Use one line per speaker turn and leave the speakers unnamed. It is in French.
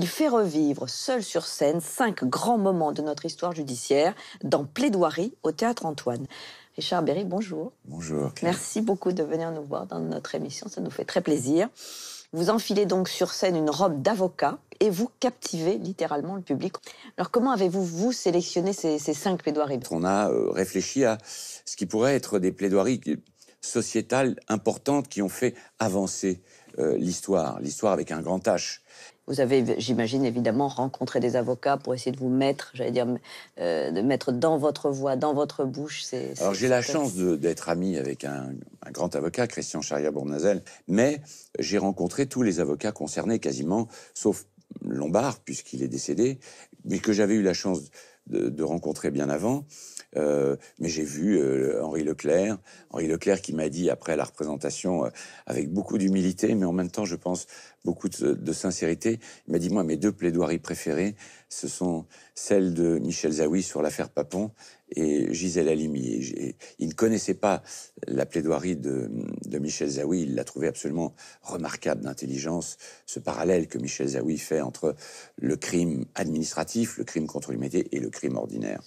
Il fait revivre, seul sur scène, cinq grands moments de notre histoire judiciaire dans Plaidoirie au Théâtre Antoine. Richard Berry, bonjour. Bonjour. Merci beaucoup de venir nous voir dans notre émission, ça nous fait très plaisir. Vous enfilez donc sur scène une robe d'avocat et vous captivez littéralement le public. Alors comment avez-vous, vous, sélectionné ces, ces cinq plaidoiries On
a euh, réfléchi à ce qui pourrait être des plaidoiries sociétales importantes qui ont fait avancer euh, l'histoire, l'histoire avec un grand H.
Vous avez, j'imagine, évidemment, rencontré des avocats pour essayer de vous mettre, j'allais dire, euh, de mettre dans votre voix, dans votre bouche. Alors, j'ai la chance
d'être ami avec un, grand avocat, Christian Charia-Bournazel, mais j'ai rencontré tous les avocats concernés quasiment, sauf Lombard, puisqu'il est décédé, mais que j'avais eu la chance de rencontrer bien avant. Euh, mais j'ai vu euh, Henri Leclerc, Henri Leclerc qui m'a dit après la représentation, euh, avec beaucoup d'humilité, mais en même temps, je pense, beaucoup de, sincérité, il m'a dit, moi, mes deux plaidoiries préférées, ce sont celles de Michel Zaoui sur l'affaire Papon et Gisèle Halimi. il ne connaissait pas la plaidoirie de, Michel Zaoui, il l'a trouvé absolument remarquable d'intelligence, ce parallèle que Michel Zaoui fait entre
le crime administratif, le crime contre l'humanité et le crime ordinaire.